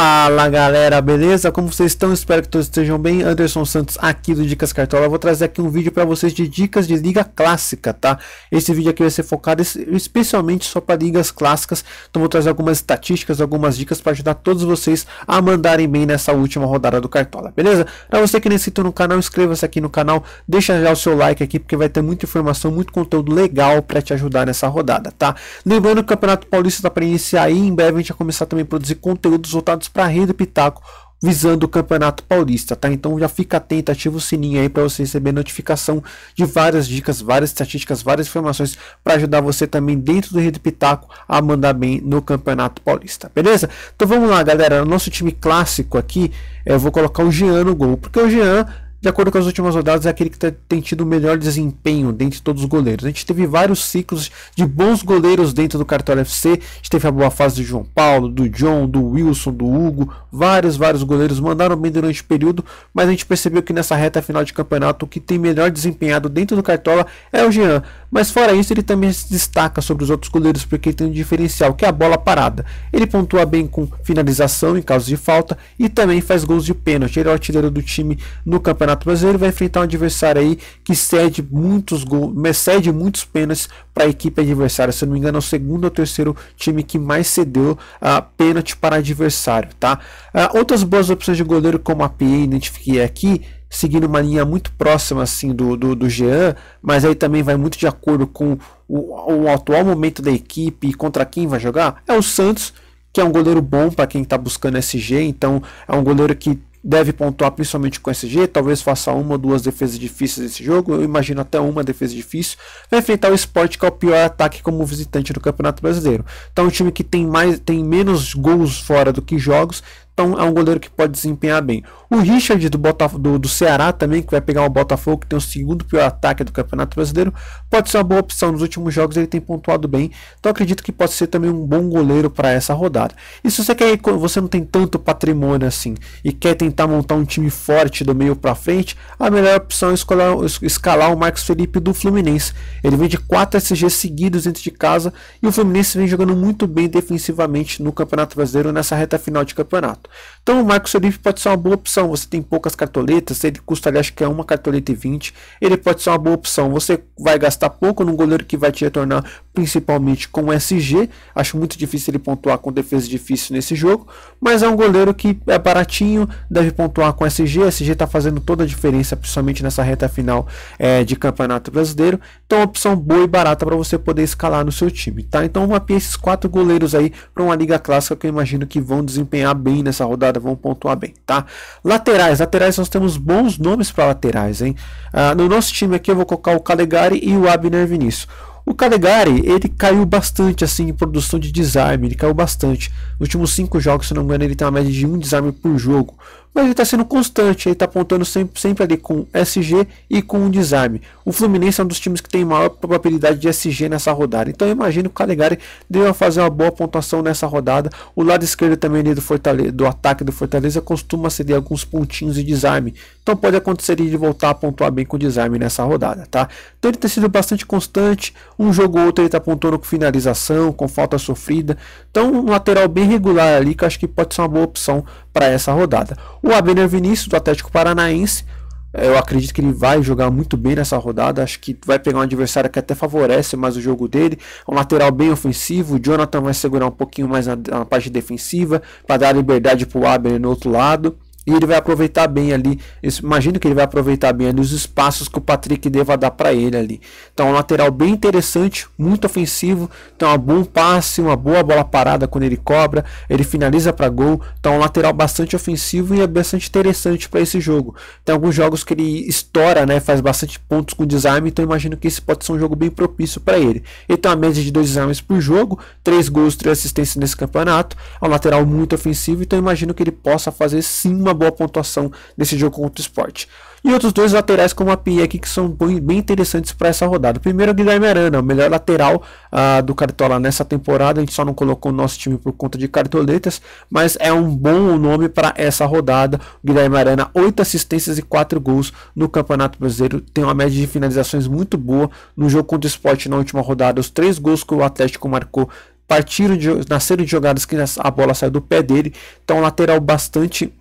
Fala galera, beleza? Como vocês estão? Espero que todos estejam bem. Anderson Santos aqui do Dicas Cartola. Eu vou trazer aqui um vídeo para vocês de dicas de liga clássica, tá? Esse vídeo aqui vai ser focado especialmente só para ligas clássicas. Então vou trazer algumas estatísticas, algumas dicas para ajudar todos vocês a mandarem bem nessa última rodada do Cartola, beleza? Para você que não é inscrito no canal, inscreva-se aqui no canal, deixa já o seu like aqui porque vai ter muita informação, muito conteúdo legal para te ajudar nessa rodada, tá? Lembrando que o Campeonato Paulista está para iniciar aí, em breve a gente vai começar também a produzir conteúdos voltados para a Rede Pitaco visando o Campeonato Paulista, tá? Então já fica atento, ativa o sininho aí para você receber notificação de várias dicas, várias estatísticas, várias informações para ajudar você também dentro do Rede Pitaco a mandar bem no Campeonato Paulista, beleza? Então vamos lá, galera. Nosso time clássico aqui, eu vou colocar o Jean no gol, porque o Jean de acordo com as últimas rodadas, é aquele que tá, tem tido o melhor desempenho dentre todos os goleiros. A gente teve vários ciclos de bons goleiros dentro do Cartola FC. A gente teve a boa fase do João Paulo, do John, do Wilson, do Hugo. Vários, vários goleiros mandaram bem durante o período, mas a gente percebeu que nessa reta final de campeonato, o que tem melhor desempenhado dentro do Cartola é o Jean. Mas fora isso, ele também se destaca sobre os outros goleiros porque tem um diferencial, que é a bola parada. Ele pontua bem com finalização em caso de falta e também faz gols de pênalti. Ele é o artilheiro do time no campeonato Campeonato Brasileiro, vai enfrentar um adversário aí que cede muitos gols, cede muitos pênaltis para a equipe adversária. Se não me engano, é o segundo ou terceiro time que mais cedeu uh, pênalti para adversário, tá? Uh, outras boas opções de goleiro, como a PE identifiquei aqui, seguindo uma linha muito próxima assim do, do, do Jean, mas aí também vai muito de acordo com o, o atual momento da equipe e contra quem vai jogar, é o Santos, que é um goleiro bom para quem está buscando SG, então é um goleiro que deve pontuar principalmente com o SG, talvez faça uma ou duas defesas difíceis nesse jogo, eu imagino até uma defesa difícil, vai enfrentar o Sport que é o pior ataque como visitante do Campeonato Brasileiro. Então é um time que tem mais tem menos gols fora do que jogos, então é um goleiro que pode desempenhar bem. O Richard do, Botafogo, do, do Ceará também, que vai pegar o Botafogo, que tem o segundo pior ataque do Campeonato Brasileiro, pode ser uma boa opção. Nos últimos jogos ele tem pontuado bem, então acredito que pode ser também um bom goleiro para essa rodada. E se você quer, você não tem tanto patrimônio assim e quer tentar montar um time forte do meio para frente, a melhor opção é escalar, escalar o Marcos Felipe do Fluminense. Ele vem de 4 SG seguidos dentro de casa e o Fluminense vem jogando muito bem defensivamente no Campeonato Brasileiro nessa reta final de campeonato. Então o Marcos Serif pode ser uma boa opção. Você tem poucas cartoletas, ele custa, acho que é uma cartoleta e 20. Ele pode ser uma boa opção. Você vai gastar pouco num goleiro que vai te retornar principalmente com o SG. Acho muito difícil ele pontuar com defesa difícil nesse jogo, mas é um goleiro que é baratinho, deve pontuar com SG. O SG está fazendo toda a diferença, principalmente nessa reta final é, de Campeonato Brasileiro. Então, opção boa e barata para você poder escalar no seu time, tá? Então, mapeia esses quatro goleiros aí para uma liga clássica que eu imagino que vão desempenhar bem nessa nessa rodada, vão pontuar bem, tá? Laterais, laterais nós temos bons nomes para laterais, hein? Ah, no nosso time aqui eu vou colocar o Calegari e o Abner Vinícius. O Calegari, ele caiu bastante assim em produção de desarme, ele caiu bastante. Nos últimos cinco jogos, se não me engano, ele tem uma média de um desarme por jogo mas ele está sendo constante, ele está apontando sempre, sempre ali com SG e com desarme. O Fluminense é um dos times que tem maior probabilidade de SG nessa rodada, então eu imagino que o Calegari deva fazer uma boa pontuação nessa rodada. O lado esquerdo também ali do, Fortaleza, do ataque do Fortaleza costuma ceder alguns pontinhos de desarme, então pode acontecer de voltar a pontuar bem com o desarme nessa rodada, tá? Então ele tem sido bastante constante, um jogo ou outro ele está apontando com finalização, com falta sofrida, então um lateral bem regular ali que eu acho que pode ser uma boa opção para essa rodada. O Abner Vinícius, do Atlético Paranaense, eu acredito que ele vai jogar muito bem nessa rodada. Acho que vai pegar um adversário que até favorece mais o jogo dele. É um lateral bem ofensivo. O Jonathan vai segurar um pouquinho mais na, na parte defensiva para dar liberdade para o Abner no outro lado. E ele vai aproveitar bem ali. Imagino que ele vai aproveitar bem ali os espaços que o Patrick deva dar para ele ali. Então, é um lateral bem interessante, muito ofensivo. Então, é um bom passe, uma boa bola parada quando ele cobra. Ele finaliza para gol. Então, é um lateral bastante ofensivo e é bastante interessante para esse jogo. Tem alguns jogos que ele estoura, né? Faz bastante pontos com desarme. Então, imagino que esse pode ser um jogo bem propício para ele. então a média de dois exames por jogo, três gols, três assistências nesse campeonato. É um lateral muito ofensivo. Então, imagino que ele possa fazer sim uma boa pontuação nesse jogo contra o esporte. E outros dois laterais como a Pia aqui que são bem interessantes para essa rodada. Primeiro, o Guilherme Arana, o melhor lateral uh, do Cartola nessa temporada. A gente só não colocou o nosso time por conta de cartoletas, mas é um bom nome para essa rodada. O Guilherme Arana, 8 assistências e 4 gols no Campeonato Brasileiro. Tem uma média de finalizações muito boa. No jogo contra o esporte na última rodada, os três gols que o Atlético marcou partiram de, nasceram de jogadas que a bola saiu do pé dele. Então, um lateral bastante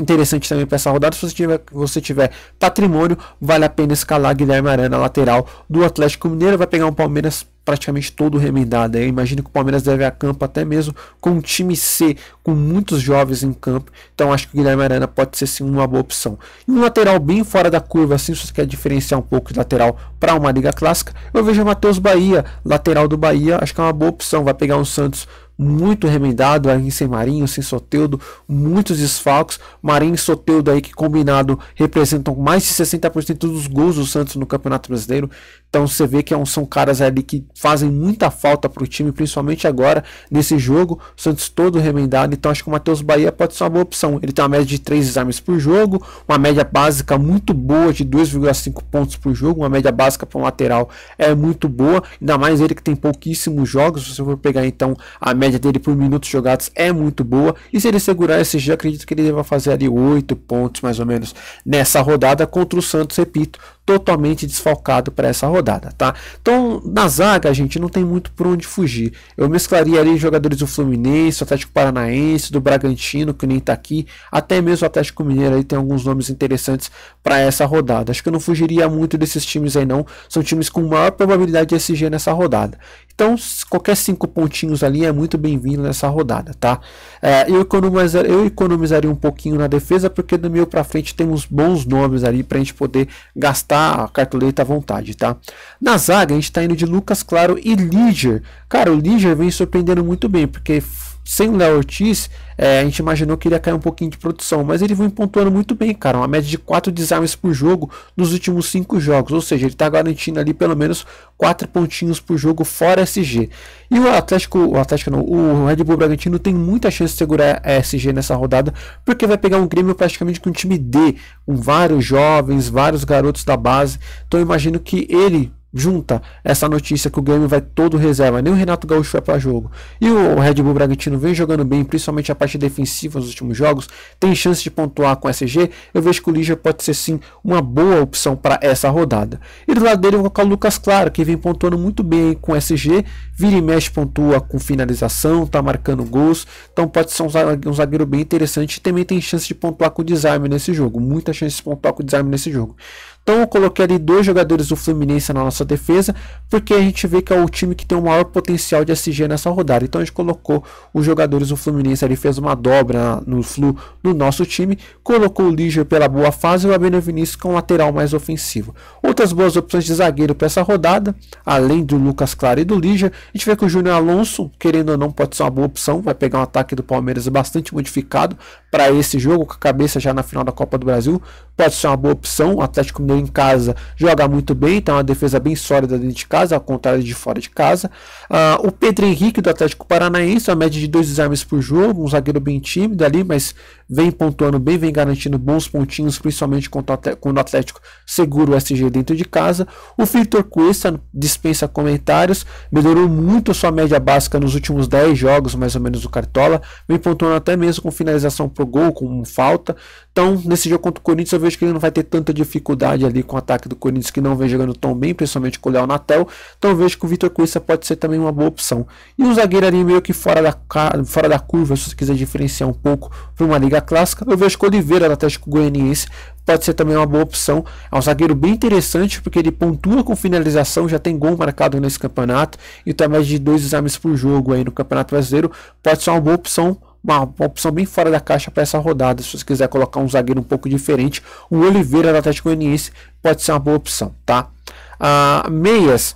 interessante também para essa rodada. Se você tiver, você tiver patrimônio, vale a pena escalar Guilherme Arana, lateral do Atlético Mineiro. Vai pegar um Palmeiras praticamente todo remendado. Eu imagino que o Palmeiras deve a campo até mesmo com um time C, com muitos jovens em campo. Então acho que o Guilherme Arana pode ser sim uma boa opção. E um lateral bem fora da curva, assim, se você quer diferenciar um pouco de lateral para uma liga clássica, eu vejo o Matheus Bahia, lateral do Bahia, acho que é uma boa opção. Vai pegar um Santos muito remendado aí sem Marinho, sem Soteudo, muitos desfalques. Marinho e Soteudo aí que combinado representam mais de 60% dos gols do Santos no Campeonato Brasileiro. Então você vê que é são caras ali que fazem muita falta para o time, principalmente agora nesse jogo. Santos todo remendado, então acho que o Matheus Bahia pode ser uma boa opção. Ele tem uma média de 3 exames por jogo, uma média básica muito boa de 2,5 pontos por jogo, uma média básica para um lateral é muito boa, ainda mais ele que tem pouquíssimos jogos. Se você for pegar então a média média dele por minutos jogados é muito boa. E se ele segurar esse G, acredito que ele deva fazer ali 8 pontos mais ou menos nessa rodada contra o Santos, repito totalmente desfalcado para essa rodada, tá? Então, na zaga, a gente não tem muito por onde fugir. Eu mesclaria ali jogadores do Fluminense, do Atlético Paranaense, do Bragantino, que nem tá aqui, até mesmo o Atlético Mineiro aí tem alguns nomes interessantes para essa rodada. Acho que eu não fugiria muito desses times aí não, são times com maior probabilidade de SG nessa rodada. Então, qualquer cinco pontinhos ali é muito bem-vindo nessa rodada, tá? É, eu, economizar, eu economizaria um pouquinho na defesa, porque do meio para frente temos bons nomes ali para a gente poder gastar montar tá? a cartoleta tá à vontade, tá? Na zaga, a gente está indo de Lucas Claro e Liger. Cara, o Liger vem surpreendendo muito bem, porque sem o Léo Ortiz, é, a gente imaginou que ele ia cair um pouquinho de produção, mas ele vem pontuando muito bem, cara. Uma média de 4 desarmes por jogo nos últimos 5 jogos, ou seja, ele está garantindo ali pelo menos 4 pontinhos por jogo fora SG. E o Atlético, o Atlético não, o Red Bull Bragantino tem muita chance de segurar a SG nessa rodada, porque vai pegar um Grêmio praticamente com um time D, com vários jovens, vários garotos da base. Então eu imagino que ele junta essa notícia que o Grêmio vai todo reserva, nem o Renato Gaúcho vai para jogo. E o Red Bull Bragantino vem jogando bem, principalmente a parte defensiva nos últimos jogos, tem chance de pontuar com o SG. Eu vejo que o Lígia pode ser sim uma boa opção para essa rodada. E do lado dele eu vou colocar o Lucas Claro, que vem pontuando muito bem com o SG, vira e mexe pontua com finalização, tá marcando gols, então pode ser um zagueiro bem interessante e também tem chance de pontuar com o desarme nesse jogo, muita chance de pontuar com o desarme nesse jogo. Então eu coloquei ali dois jogadores do Fluminense na nossa defesa, porque a gente vê que é o time que tem o maior potencial de SG nessa rodada. Então a gente colocou os jogadores do Fluminense ali, fez uma dobra no Flu no nosso time, colocou o Liger pela boa fase e o Abner Vinícius com um lateral mais ofensivo. Outras boas opções de zagueiro para essa rodada, além do Lucas Claro e do Liger, a gente vê que o Júnior Alonso, querendo ou não, pode ser uma boa opção, vai pegar um ataque do Palmeiras bastante modificado para esse jogo, com a cabeça já na final da Copa do Brasil, pode ser uma boa opção. O Atlético Mineiro em casa, joga muito bem, então uma defesa bem sólida dentro de casa, ao contrário de fora de casa. Ah, o Pedro Henrique do Atlético Paranaense, uma média de dois exames por jogo, um zagueiro bem tímido ali, mas vem pontuando bem, vem garantindo bons pontinhos, principalmente quando o Atlético segura o SG dentro de casa. O Victor Cuesta dispensa comentários, melhorou muito sua média básica nos últimos 10 jogos, mais ou menos, do Cartola, vem pontuando até mesmo com finalização pro gol, com falta. Então, nesse jogo contra o Corinthians, eu vejo que ele não vai ter tanta dificuldade ali com o ataque do Corinthians que não vem jogando tão bem, principalmente com o Léo Natel. Então vejo que o Vitor Cuesta pode ser também uma boa opção. E um zagueiro ali meio que fora da, fora da curva, se você quiser diferenciar um pouco para uma liga clássica, eu vejo que o Oliveira do Atlético Goianiense pode ser também uma boa opção. É um zagueiro bem interessante porque ele pontua com finalização, já tem gol marcado nesse campeonato e também tá de dois exames por jogo aí no Campeonato Brasileiro, pode ser uma boa opção uma, uma opção bem fora da caixa para essa rodada. Se você quiser colocar um zagueiro um pouco diferente, o Oliveira do Atlético Goianiense pode ser uma boa opção, tá? Ah, meias.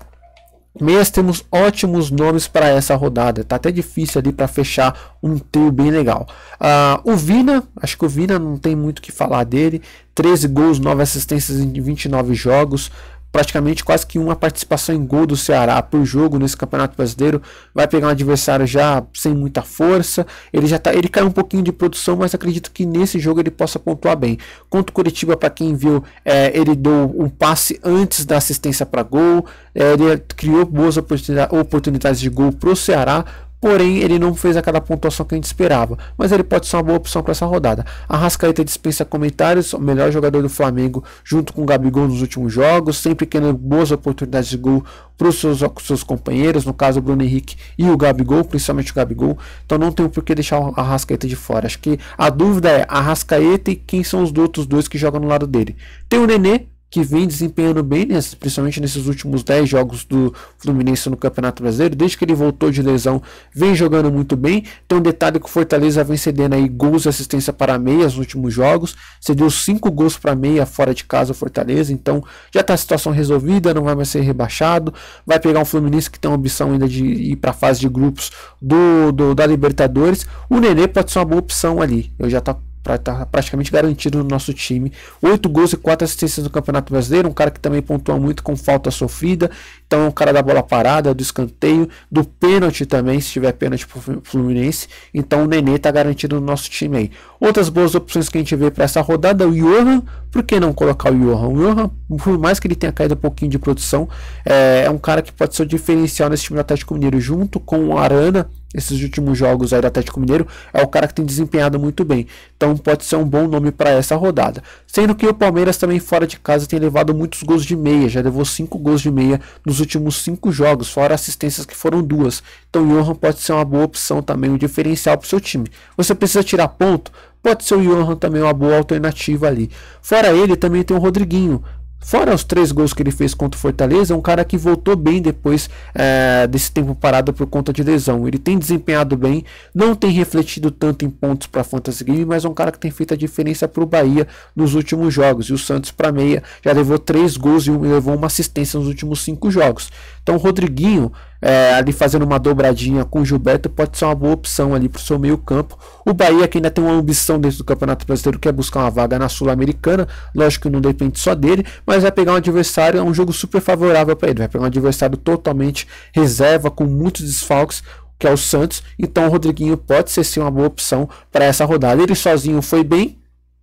Meias temos ótimos nomes para essa rodada. Tá até difícil ali para fechar um trio bem legal. Ah, o Vina, acho que o Vina não tem muito o que falar dele. 13 gols, 9 assistências em 29 jogos praticamente quase que uma participação em gol do Ceará por jogo nesse Campeonato Brasileiro. Vai pegar um adversário já sem muita força. Ele já tá, ele cai um pouquinho de produção, mas acredito que nesse jogo ele possa pontuar bem. Contra o Curitiba, para quem viu, é, ele deu um passe antes da assistência para gol. É, ele criou boas oportunidades de gol para o Ceará. Porém, ele não fez aquela pontuação que a gente esperava, mas ele pode ser uma boa opção para essa rodada. Arrascaeta dispensa comentários, o melhor jogador do Flamengo, junto com o Gabigol nos últimos jogos, sempre criando boas oportunidades de gol para os seus, seus, companheiros, no caso o Bruno Henrique e o Gabigol, principalmente o Gabigol. Então não tem por que deixar o Arrascaeta de fora. Acho que a dúvida é Arrascaeta e quem são os outros dois que jogam no lado dele. Tem o Nenê, que vem desempenhando bem, nesse, principalmente nesses últimos 10 jogos do Fluminense no Campeonato Brasileiro, desde que ele voltou de lesão, vem jogando muito bem. Tem um detalhe que o Fortaleza vem cedendo aí gols e assistência para meia nos últimos jogos, cedeu 5 gols para meia fora de casa o Fortaleza, então já está a situação resolvida, não vai mais ser rebaixado. Vai pegar um Fluminense que tem a opção ainda de ir para a fase de grupos do, do, da Libertadores. O Nenê pode ser uma boa opção ali, eu já estou tá pra, tá praticamente garantido no nosso time. 8 gols e 4 assistências no Campeonato Brasileiro, um cara que também pontua muito com falta sofrida, então é um cara da bola parada, do escanteio, do pênalti também, se tiver pênalti pro Fluminense, então o Nenê tá garantido no nosso time aí. Outras boas opções que a gente vê para essa rodada, é o Johan, por que não colocar o Johan? O Johan, por mais que ele tenha caído um pouquinho de produção, é, é um cara que pode ser o diferencial nesse time do Atlético Mineiro, junto com o Arana, esses últimos jogos aí do Atlético Mineiro, é o cara que tem desempenhado muito bem. Então pode ser um bom nome para essa rodada. Sendo que o Palmeiras também fora de casa tem levado muitos gols de meia, já levou 5 gols de meia nos últimos 5 jogos, fora assistências que foram duas. Então Johan pode ser uma boa opção também, um diferencial para o seu time. Você precisa tirar ponto? Pode ser o Johan também uma boa alternativa ali. Fora ele, também tem o Rodriguinho, Fora os três gols que ele fez contra o Fortaleza, é um cara que voltou bem depois é, desse tempo parado por conta de lesão. Ele tem desempenhado bem, não tem refletido tanto em pontos para Fantasy Game, mas é um cara que tem feito a diferença para o Bahia nos últimos jogos. E o Santos, para meia, já levou três gols e levou uma assistência nos últimos cinco jogos. Então, o Rodriguinho é, ali fazendo uma dobradinha com o Gilberto pode ser uma boa opção ali para o seu meio campo. O Bahia que ainda tem uma ambição dentro do Campeonato Brasileiro que é buscar uma vaga na Sul-Americana, lógico que não depende só dele, mas vai pegar um adversário, é um jogo super favorável para ele, vai pegar um adversário totalmente reserva, com muitos desfalques, que é o Santos, então o Rodriguinho pode ser sim uma boa opção para essa rodada. Ele sozinho foi bem,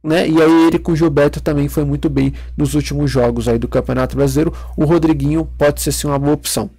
né? E aí ele com o Gilberto também foi muito bem nos últimos jogos aí do Campeonato Brasileiro. O Rodriguinho pode ser sim uma boa opção.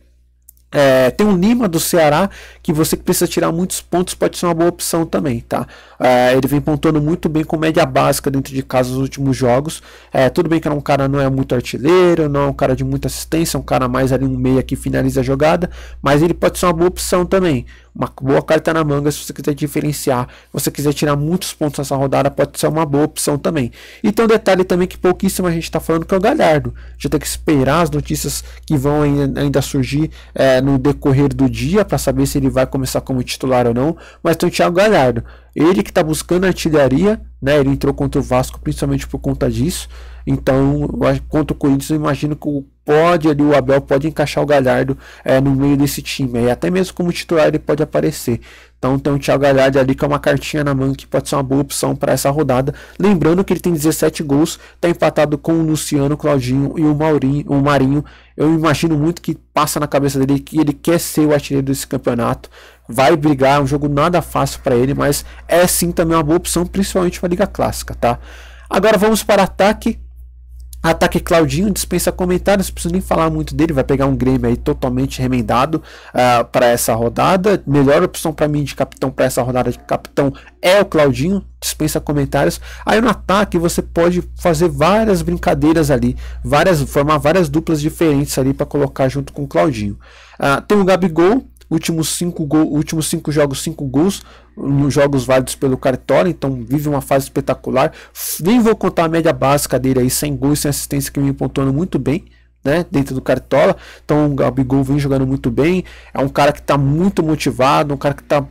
É, tem o um Lima do Ceará, que você que precisa tirar muitos pontos, pode ser uma boa opção também, tá? É, ele vem pontuando muito bem com média básica dentro de casa nos últimos jogos. É, tudo bem que é um cara não é muito artilheiro, não é um cara de muita assistência, é um cara mais ali um meia que finaliza a jogada, mas ele pode ser uma boa opção também uma boa carta na manga se você quiser diferenciar, você quiser tirar muitos pontos nessa rodada, pode ser uma boa opção também. E tem um detalhe também que pouquíssima gente está falando que é o Galhardo. Já tem que esperar as notícias que vão ainda, ainda surgir é, no decorrer do dia para saber se ele vai começar como titular ou não. Mas tem o Thiago Galhardo, ele que está buscando artilharia, né? Ele entrou contra o Vasco principalmente por conta disso. Então, eu, contra o Corinthians, eu imagino que o pode ali o Abel pode encaixar o Galhardo é, no meio desse time. E até mesmo como titular ele pode aparecer. Então tem o Thiago Galhardo ali que é uma cartinha na mão que pode ser uma boa opção para essa rodada. Lembrando que ele tem 17 gols, está empatado com o Luciano, Claudinho e o Maurinho, o Marinho. Eu imagino muito que passa na cabeça dele que ele quer ser o artilheiro desse campeonato. Vai brigar, é um jogo nada fácil para ele, mas é sim também uma boa opção, principalmente para a Liga Clássica, tá? Agora vamos para ataque Ataque Claudinho dispensa comentários, não preciso nem falar muito dele. Vai pegar um Grêmio aí totalmente remendado uh, ah, para essa rodada. Melhor opção para mim de capitão para essa rodada de capitão é o Claudinho, dispensa comentários. Aí no ataque você pode fazer várias brincadeiras ali, várias formar várias duplas diferentes ali para colocar junto com o Claudinho. Uh, tem o Gabigol, últimos cinco, gol, últimos cinco jogos, cinco gols nos jogos válidos pelo Cartola, então vive uma fase espetacular. Nem vou contar a média básica dele aí, sem gols, sem assistência, que me pontuando muito bem né, dentro do Cartola. Então o Gabigol vem jogando muito bem. É um cara que está muito motivado, um cara que está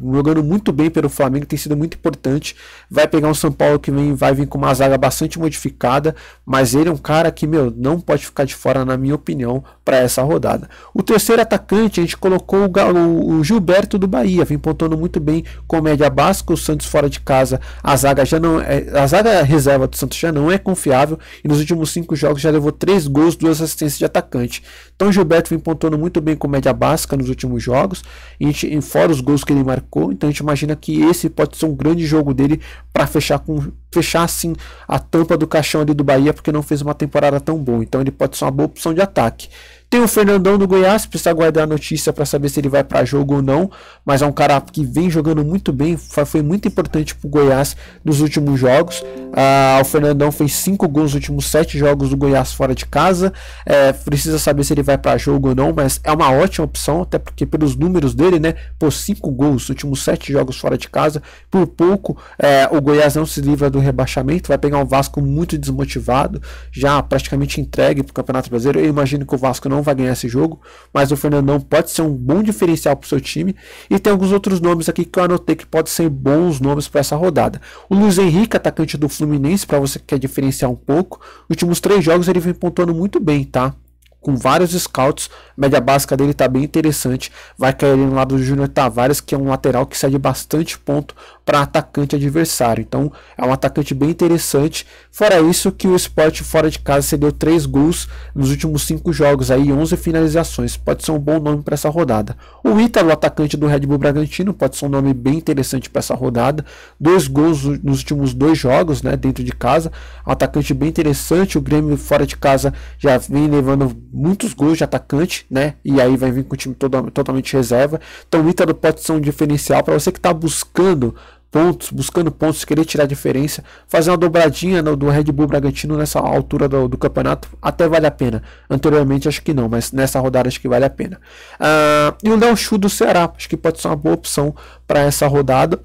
jogando muito bem pelo Flamengo, tem sido muito importante. Vai pegar um São Paulo que vem, vai vir com uma zaga bastante modificada, mas ele é um cara que, meu, não pode ficar de fora, na minha opinião, para essa rodada. O terceiro atacante, a gente colocou o, o Gilberto do Bahia, vem pontuando muito bem com média básica, o Santos fora de casa, a zaga já não é, a zaga reserva do Santos já não é confiável e nos últimos cinco jogos já levou três gols do duas assistências de atacante. Então Gilberto vem pontuando muito bem com média básica nos últimos jogos, e gente, fora os gols que ele marcou, então a gente imagina que esse pode ser um grande jogo dele para fechar com fechar assim a tampa do caixão ali do Bahia, porque não fez uma temporada tão boa. Então ele pode ser uma boa opção de ataque. Tem o Fernandão do Goiás, precisa aguardar a notícia para saber se ele vai para jogo ou não, mas é um cara que vem jogando muito bem, foi muito importante para o Goiás nos últimos jogos. Ah, o Fernandão fez 5 gols nos últimos 7 jogos do Goiás fora de casa. É, precisa saber se ele vai para jogo ou não, mas é uma ótima opção, até porque pelos números dele, né? Por 5 gols nos últimos 7 jogos fora de casa, por pouco é, o Goiás não se livra do rebaixamento, vai pegar um Vasco muito desmotivado, já praticamente entregue para o Campeonato Brasileiro. Eu imagino que o Vasco não não vai ganhar esse jogo, mas o Fernandão pode ser um bom diferencial para o seu time. E tem alguns outros nomes aqui que eu anotei que podem ser bons nomes para essa rodada. O Luiz Henrique, atacante do Fluminense, para você que quer diferenciar um pouco, nos últimos três jogos ele vem pontuando muito bem, tá? com vários scouts. A média básica dele está bem interessante. Vai cair no lado do Júnior Tavares, que é um lateral que cede bastante ponto para atacante adversário. Então é um atacante bem interessante. Fora isso, que o esporte fora de casa cedeu 3 gols nos últimos 5 jogos, aí 11 finalizações. Pode ser um bom nome para essa rodada. O Ítalo, atacante do Red Bull Bragantino, pode ser um nome bem interessante para essa rodada. Dois gols nos últimos dois jogos, né, dentro de casa. atacante bem interessante. O Grêmio fora de casa já vem levando muitos gols de atacante, né? E aí vai vir com o time todo, totalmente reserva. Então o Ítalo pode ser um diferencial para você que está buscando pontos, buscando pontos, querer tirar a diferença, fazer uma dobradinha no, do Red Bull Bragantino nessa altura do, do, campeonato, até vale a pena. Anteriormente acho que não, mas nessa rodada acho que vale a pena. Uh, e o Léo Chu do Ceará, acho que pode ser uma boa opção para essa rodada.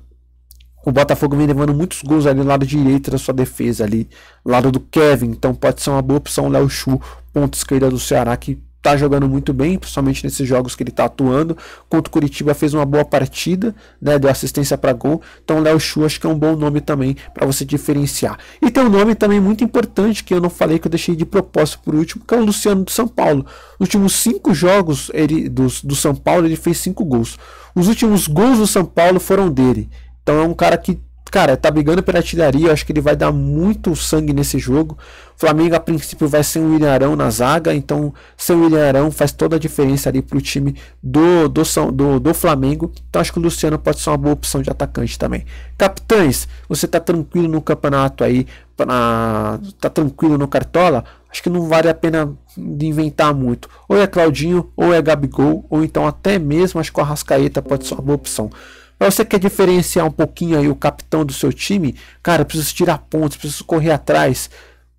O Botafogo vem levando muitos gols ali do lado direito da sua defesa ali, lado do Kevin, então pode ser uma boa opção o Léo Chu, ponto esquerda do Ceará que tá jogando muito bem, principalmente nesses jogos que ele tá atuando. Contra o Curitiba fez uma boa partida, né, deu assistência para gol. Então Léo Chu acho que é um bom nome também para você diferenciar. E tem um nome também muito importante que eu não falei que eu deixei de propósito por último, que é o Luciano do São Paulo. Nos últimos cinco jogos ele dos, do São Paulo ele fez cinco gols. Os últimos gols do São Paulo foram dele. Então é um cara que cara, tá brigando pela artilharia. Eu acho que ele vai dar muito sangue nesse jogo. O Flamengo, a princípio, vai ser o Ilharão na zaga. Então, sem o Ilharão faz toda a diferença ali pro time do, do, do, do Flamengo. Então, acho que o Luciano pode ser uma boa opção de atacante também. Capitães, você tá tranquilo no campeonato aí? Pra, tá tranquilo no Cartola? Acho que não vale a pena inventar muito. Ou é Claudinho, ou é Gabigol, ou então até mesmo acho que o Arrascaeta pode ser uma boa opção. Mas você quer diferenciar um pouquinho aí o capitão do seu time? Cara, preciso tirar pontos, preciso correr atrás.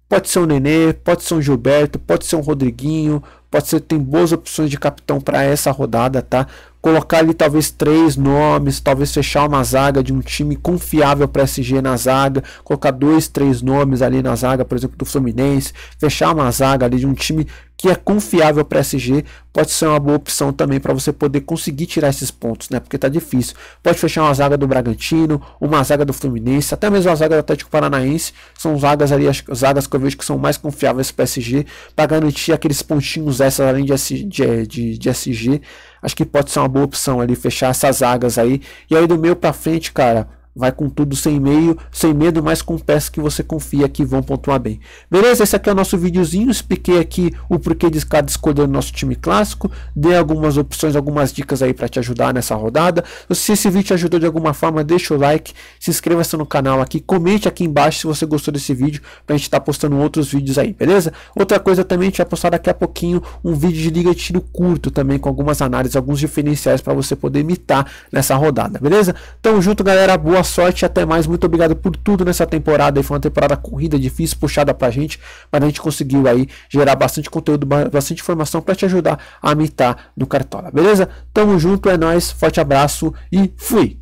Pode ser um Nenê, pode ser um Gilberto, pode ser um Rodriguinho, pode ser tem boas opções de capitão para essa rodada, tá? colocar ali talvez três nomes, talvez fechar uma zaga de um time confiável para SG na zaga, colocar dois, três nomes ali na zaga, por exemplo, do Fluminense, fechar uma zaga ali de um time que é confiável para SG, pode ser uma boa opção também para você poder conseguir tirar esses pontos, né? Porque tá difícil. Pode fechar uma zaga do Bragantino, uma zaga do Fluminense, até mesmo a zaga do Atlético Paranaense, são zagas ali, as zagas que eu vejo que são mais confiáveis para SG, para garantir aqueles pontinhos essas além de, de, de, de SG acho que pode ser uma boa opção ali, fechar essas zagas aí. E aí do meio para frente, cara, Vai com tudo sem meio, sem medo, mas com peças que você confia que vão pontuar bem. Beleza? Esse aqui é o nosso videozinho. Expliquei aqui o porquê de cada escolha do nosso time clássico. Dei algumas opções, algumas dicas aí para te ajudar nessa rodada. Se esse vídeo te ajudou de alguma forma, deixa o like, se inscreva-se no canal aqui, comente aqui embaixo se você gostou desse vídeo para a gente estar tá postando outros vídeos aí, beleza? Outra coisa também, a gente vai postar daqui a pouquinho um vídeo de liga de tiro curto também com algumas análises, alguns diferenciais para você poder imitar nessa rodada, beleza? Tamo junto, galera. Boa boa sorte e até mais. Muito obrigado por tudo nessa temporada. Foi uma temporada corrida, difícil, puxada pra gente, mas a gente conseguiu aí gerar bastante conteúdo, bastante informação para te ajudar a mitar no Cartola. Beleza? Tamo junto, é nóis, forte abraço e fui!